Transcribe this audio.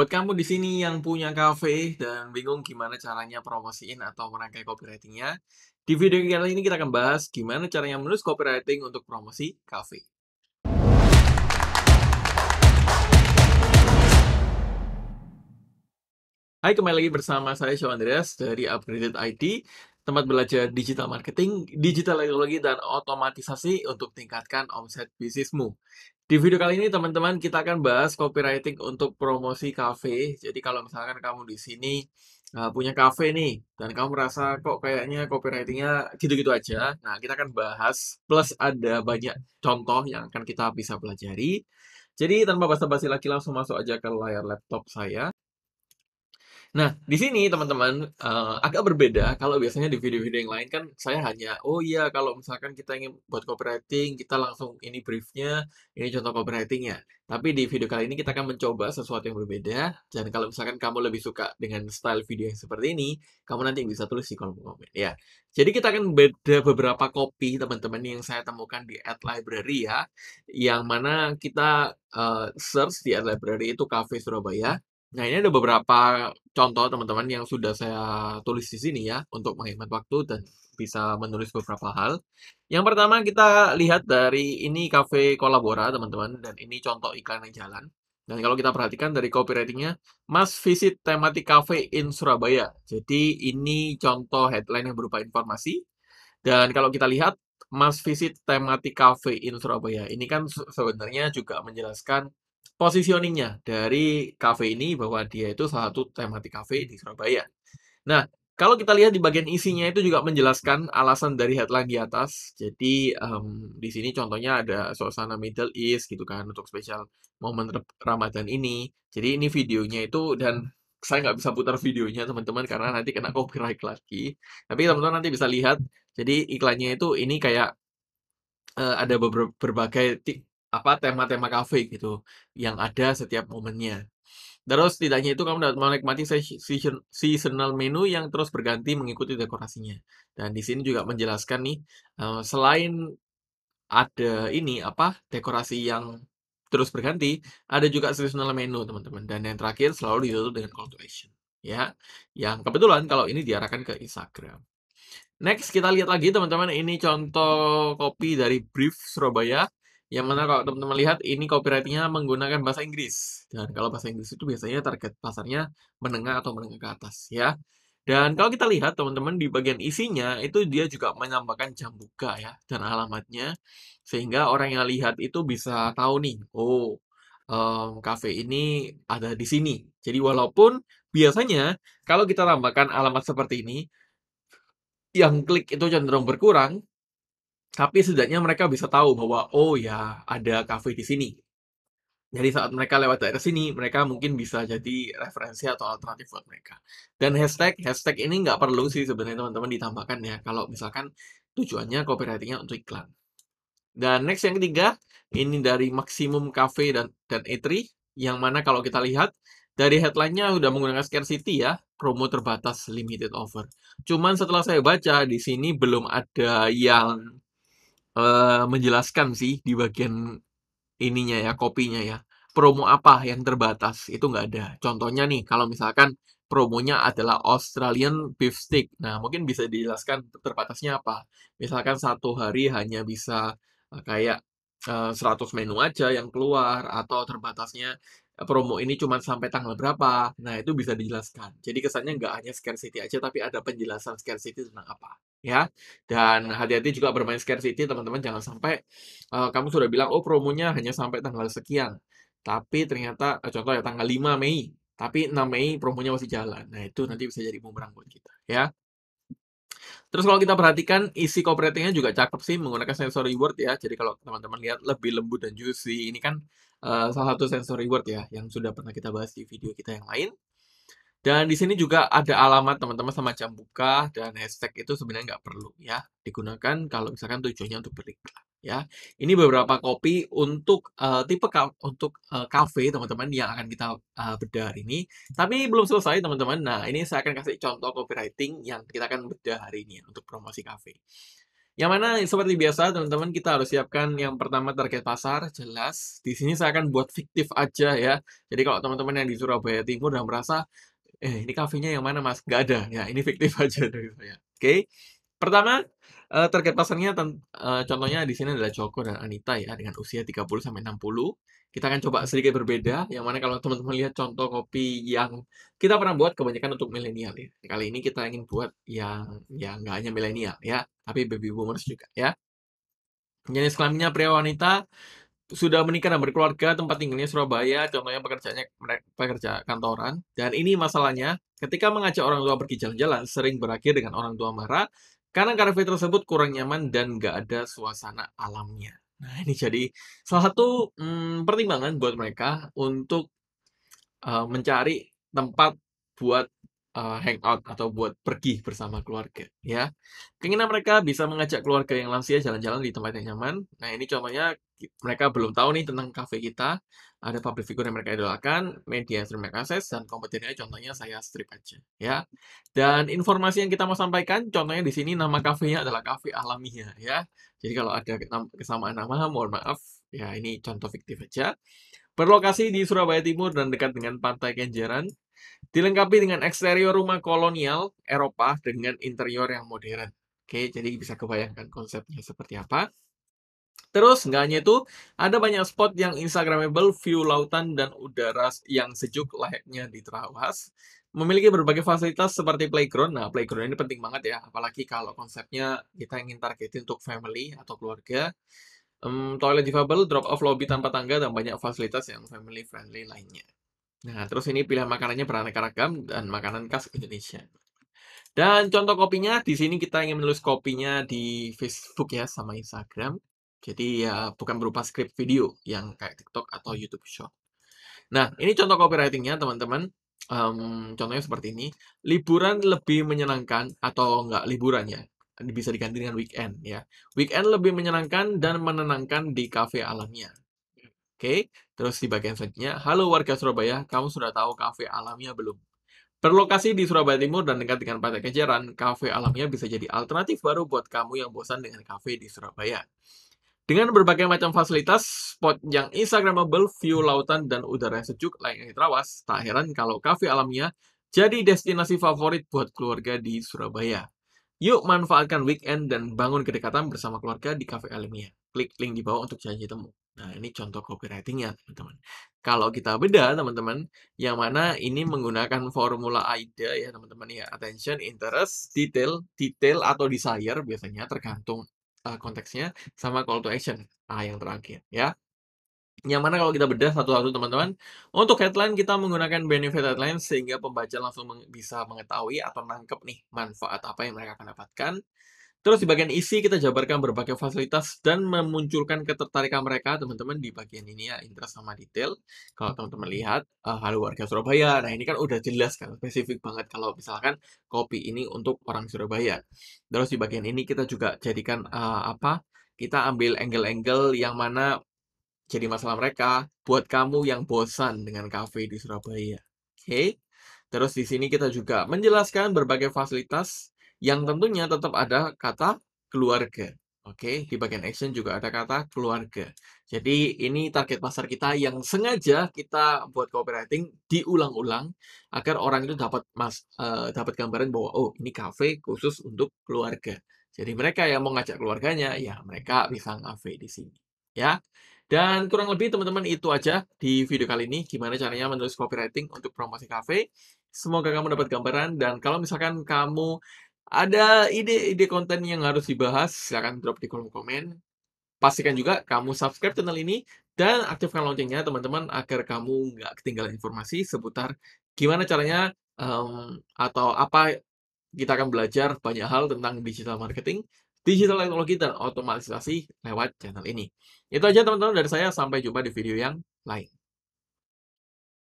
Buat kamu di sini yang punya cafe dan bingung gimana caranya promosiin atau merangkai copywritingnya, di video kali ini kita akan bahas gimana caranya menulis copywriting untuk promosi cafe. Hai, kembali lagi bersama saya Sean Andreas dari Upgraded IT, tempat belajar digital marketing, digital teknologi, dan otomatisasi untuk tingkatkan omset bisnismu. Di video kali ini teman-teman kita akan bahas copywriting untuk promosi kafe. Jadi kalau misalkan kamu di sini uh, punya kafe nih dan kamu merasa kok kayaknya copywritingnya gitu-gitu aja. Nah kita akan bahas plus ada banyak contoh yang akan kita bisa pelajari. Jadi tanpa basa-basi lagi langsung masuk aja ke layar laptop saya. Nah, di sini teman-teman uh, agak berbeda kalau biasanya di video-video yang lain kan saya hanya oh iya kalau misalkan kita ingin buat copywriting, kita langsung ini briefnya, ini contoh copywritingnya. Tapi di video kali ini kita akan mencoba sesuatu yang berbeda dan kalau misalkan kamu lebih suka dengan style video yang seperti ini, kamu nanti bisa tulis di kolom komen ya. Jadi kita akan beda beberapa kopi teman-teman yang saya temukan di ad library ya, yang mana kita uh, search di ad library itu cafe Surabaya Nah, ini ada beberapa contoh teman-teman yang sudah saya tulis di sini ya untuk menghemat waktu dan bisa menulis beberapa hal. Yang pertama kita lihat dari ini cafe kolabora teman-teman dan ini contoh iklan yang jalan. Dan kalau kita perhatikan dari copywritingnya, must visit tematik cafe in Surabaya. Jadi ini contoh headline yang berupa informasi. Dan kalau kita lihat must visit tematik cafe in Surabaya, ini kan sebenarnya juga menjelaskan positioningnya dari kafe ini bahwa dia itu salah satu tematik kafe di Surabaya. Nah, kalau kita lihat di bagian isinya itu juga menjelaskan alasan dari headline di atas. Jadi um, di sini contohnya ada suasana Middle East gitu kan untuk spesial momen Ramadan ini. Jadi ini videonya itu dan saya nggak bisa putar videonya teman-teman karena nanti kena copyright lagi. Tapi teman-teman nanti bisa lihat. Jadi iklannya itu ini kayak uh, ada beberapa berbagai apa tema-tema kafe gitu yang ada setiap momennya. Terus tidaknya itu kamu dapat menikmati season, seasonal menu yang terus berganti mengikuti dekorasinya. Dan di sini juga menjelaskan nih eh, selain ada ini apa dekorasi yang terus berganti, ada juga seasonal menu, teman-teman. Dan yang terakhir selalu ditutup dengan call to action, ya. Yang kebetulan kalau ini diarahkan ke Instagram. Next kita lihat lagi teman-teman ini contoh kopi dari Brief Surabaya yang mana kalau teman-teman lihat ini copywritingnya menggunakan bahasa Inggris. Dan kalau bahasa Inggris itu biasanya target pasarnya menengah atau menengah ke atas ya. Dan kalau kita lihat teman-teman di bagian isinya itu dia juga menambahkan jam buka ya dan alamatnya sehingga orang yang lihat itu bisa tahu nih, oh um, mmm, cafe ini ada di sini. Jadi walaupun biasanya kalau kita tambahkan alamat seperti ini yang klik itu cenderung berkurang, tapi setidaknya mereka bisa tahu bahwa, oh ya ada kafe di sini. Jadi saat mereka lewat daerah sini, mereka mungkin bisa jadi referensi atau alternatif buat mereka. Dan hashtag, hashtag ini nggak perlu sih sebenarnya teman-teman ditambahkan ya, kalau misalkan tujuannya copywritingnya untuk iklan. Dan next yang ketiga, ini dari Maximum Cafe dan, dan E3, yang mana kalau kita lihat, dari headline-nya udah menggunakan scarcity ya, promo terbatas limited offer. Cuman setelah saya baca, di sini belum ada yang Eh, menjelaskan sih di bagian ininya ya, kopinya ya. Promo apa yang terbatas, itu nggak ada. Contohnya nih, kalau misalkan promonya adalah Australian beef steak. Nah, mungkin bisa dijelaskan terbatasnya apa. Misalkan satu hari hanya bisa, eh, kayak, eee, eh, 100 menu aja yang keluar atau terbatasnya promo ini cuma sampai tanggal berapa. Nah, itu bisa dijelaskan. Jadi kesannya nggak hanya scarcity aja, tapi ada penjelasan scarcity tentang apa. Ya, dan hati-hati juga bermain scarcity, teman-teman. Jangan sampai uh, kamu sudah bilang, oh promonya hanya sampai tanggal sekian. Tapi ternyata, eh, contoh ya, tanggal 5 Mei. Tapi 6 Mei promonya masih jalan. Nah, itu nanti bisa jadi bumerang buat kita. Ya, Terus kalau kita perhatikan isi copywritingnya juga cakep sih menggunakan sensory word ya. Jadi kalau teman-teman lihat lebih lembut dan juicy. Ini kan Eh, salah satu sensor reward ya yang sudah pernah kita bahas di video kita yang lain. Dan di sini juga ada alamat teman-teman semacam buka dan hashtag itu sebenarnya nggak perlu ya digunakan kalau misalkan tujuannya untuk beriklan ya. Ini beberapa kopi untuk uh, tipe ka untuk uh, eh, cafe teman-teman yang akan kita uh, bedah hari ini. Tapi belum selesai teman-teman. Nah, ini saya akan kasih contoh copywriting yang kita akan bedah hari ini untuk promosi cafe. Yang mana seperti biasa teman-teman kita harus siapkan yang pertama target pasar jelas. Di sini saya akan buat fiktif aja ya. Jadi kalau teman-teman yang di Surabaya Timur dan merasa eh ini kafenya yang mana mas? Gak ada ya ini fiktif aja dari saya. Oke. Okay? Pertama, uh, eh, terkait pasarnya uh, contohnya di sini adalah Joko dan Anita ya dengan usia 30 sampai 60. Kita akan coba sedikit berbeda yang mana kalau teman-teman lihat contoh kopi yang kita pernah buat kebanyakan untuk milenial ya. Kali ini kita ingin buat yang yang nggak hanya milenial ya, tapi baby boomers juga ya. Jenis kelaminnya pria wanita sudah menikah dan berkeluarga, tempat tinggalnya Surabaya, contohnya pekerjaannya pekerja kantoran. Dan ini masalahnya, ketika mengajak orang tua pergi jalan-jalan, sering berakhir dengan orang tua marah karena kafe tersebut kurang nyaman dan nggak ada suasana alamnya. Nah, ini jadi salah satu hmm, pertimbangan buat mereka untuk uh, mencari tempat buat uh, hangout atau buat pergi bersama keluarga ya keinginan mereka bisa mengajak keluarga yang lansia jalan-jalan di tempat yang nyaman nah ini contohnya mereka belum tahu nih tentang kafe kita, ada public figure yang mereka idolakan, media yang mereka akses, dan kompetennya contohnya saya strip aja. ya. Dan informasi yang kita mau sampaikan, contohnya di sini nama kafenya adalah kafe alamiah. ya. Jadi kalau ada kesamaan nama, mohon maaf, ya ini contoh fiktif aja. Berlokasi di Surabaya Timur dan dekat dengan Pantai Kenjeran, dilengkapi dengan eksterior rumah kolonial Eropa dengan interior yang modern. Oke, jadi bisa kebayangkan konsepnya seperti apa. Terus nggak hanya itu, ada banyak spot yang instagramable, view lautan dan udara yang sejuk layaknya di Trawas. Memiliki berbagai fasilitas seperti playground. Nah, playground ini penting banget ya, apalagi kalau konsepnya kita ingin targetin untuk family atau keluarga. Um, toilet difabel, drop-off lobby tanpa tangga, dan banyak fasilitas yang family-friendly lainnya. Nah, terus ini pilihan makanannya beraneka ragam dan makanan khas Indonesia. Dan contoh kopinya, di sini kita ingin menulis kopinya di Facebook ya, sama Instagram. Jadi ya bukan berupa script video yang kayak TikTok atau hmm. YouTube Short. Nah, ini contoh copywritingnya teman-teman. Um, contohnya seperti ini. Liburan lebih menyenangkan atau nggak liburan ya. Bisa diganti dengan weekend ya. Weekend lebih menyenangkan dan menenangkan di Cafe alamnya. Oke, okay? terus di bagian selanjutnya. Halo warga Surabaya, kamu sudah tahu Cafe alamnya belum? Berlokasi di Surabaya Timur dan dekat dengan Pantai Kejaran, kafe alamnya bisa jadi alternatif baru buat kamu yang bosan dengan kafe di Surabaya. Dengan berbagai macam fasilitas, spot yang instagramable, view lautan dan udara yang sejuk layaknya terawas, tak heran kalau kafe alamiah jadi destinasi favorit buat keluarga di Surabaya. Yuk manfaatkan weekend dan bangun kedekatan bersama keluarga di kafe alamiah. Klik link di bawah untuk janji temu. Nah, ini contoh copywritingnya, teman-teman. Kalau kita beda, teman-teman, yang mana ini menggunakan formula AIDA ya, teman-teman ya. Attention, interest, detail, detail atau desire biasanya tergantung uh, konteksnya sama call to action A ah, yang terakhir ya. Yang mana kalau kita bedah satu-satu teman-teman, untuk headline kita menggunakan benefit headline sehingga pembaca langsung meng bisa mengetahui atau nangkep nih manfaat apa yang mereka akan dapatkan. Terus di bagian isi kita jabarkan berbagai fasilitas dan memunculkan ketertarikan mereka teman-teman di bagian ini ya interest sama detail. Kalau teman-teman lihat uh, halo warga Surabaya. Nah ini kan udah jelas kan spesifik banget kalau misalkan kopi ini untuk orang Surabaya. Terus di bagian ini kita juga jadikan uh, apa? Kita ambil angle-angle yang mana jadi masalah mereka buat kamu yang bosan dengan kafe di Surabaya. Oke. Okay? Terus di sini kita juga menjelaskan berbagai fasilitas yang tentunya tetap ada kata keluarga. Oke, okay, di bagian action juga ada kata keluarga. Jadi ini target pasar kita yang sengaja kita buat copywriting diulang-ulang agar orang itu dapat mas uh, dapat gambaran bahwa oh ini cafe khusus untuk keluarga. Jadi mereka yang mau ngajak keluarganya ya mereka bisa ngafe di sini ya. Dan kurang lebih teman-teman itu aja di video kali ini gimana caranya menulis copywriting untuk promosi cafe. Semoga kamu dapat gambaran dan kalau misalkan kamu ada ide-ide konten yang harus dibahas? Silahkan drop di kolom komen. Pastikan juga kamu subscribe channel ini dan aktifkan loncengnya teman-teman agar kamu nggak ketinggalan informasi seputar gimana caranya um, atau apa kita akan belajar banyak hal tentang digital marketing, digital teknologi, dan otomatisasi lewat channel ini. Itu aja teman-teman dari saya. Sampai jumpa di video yang lain.